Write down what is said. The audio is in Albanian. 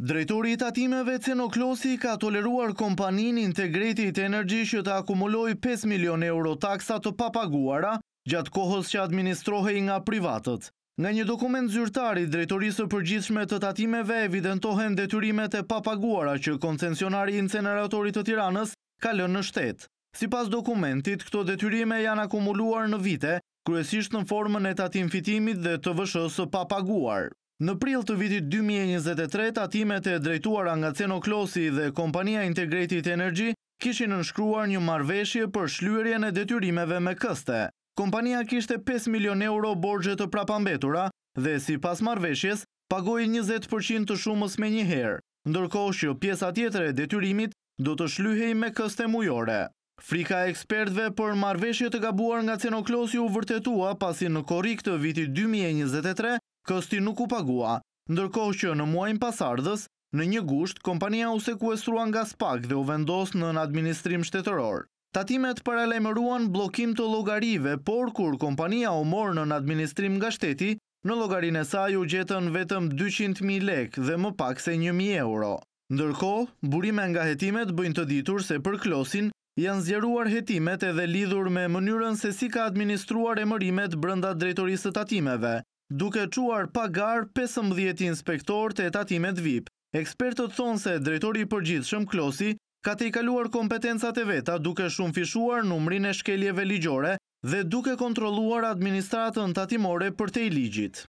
Drejtori i tatimeve Cenoklosi ka toleruar kompanin Integrated Energy që të akumuloj 5 milion euro taksa të papaguara gjatë kohës që administrohe i nga privatët. Nga një dokument zyrtari, drejtorisë për gjithshme të tatimeve evidentohen detyrimet e papaguara që koncensionari inceneratorit të tiranës ka lënë në shtetë. Si pas dokumentit, këto detyrime janë akumuluar në vite, kryesisht në formën e tatim fitimit dhe të vëshës papaguar. Në prill të vitit 2023, atimet e drejtuara nga Ceno Klosi dhe Kompania Integrated Energy kishin nënshkruar një marveshje për shlyërje në detyrimeve me këste. Kompania kishte 5 milion euro borgje të prapambetura dhe si pas marveshjes, pagoj 20% të shumës me njëherë, ndërkosh që pjesa tjetër e detyrimit do të shlyhej me këste mujore. Frika ekspertve për marveshje të gabuar nga Ceno Klosi u vërtetua pasi në korik të vitit 2023, Kësti nuk u pagua, ndërkohë që në muajnë pasardhës, në një gusht, kompania u sekuestruan nga spak dhe u vendos në në administrim shtetëror. Tatimet paralajmëruan blokim të logarive, por kur kompania u morë në në administrim nga shteti, në logarin e saj u gjetën vetëm 200.000 lek dhe më pak se 1.000 euro. Ndërko, burime nga hetimet bëjnë të ditur se për klosin janë zjeruar hetimet edhe lidhur me mënyrën se si ka administruar emërimet brënda drejtorisë të tatimeve, duke quar pagar 15 inspektor të etatimet VIP. Ekspertët thonë se drejtori i përgjithë shëmë klosi ka të i kaluar kompetencat e veta duke shumë fishuar numrin e shkeljeve ligjore dhe duke kontroluar administratën tatimore për të i ligjit.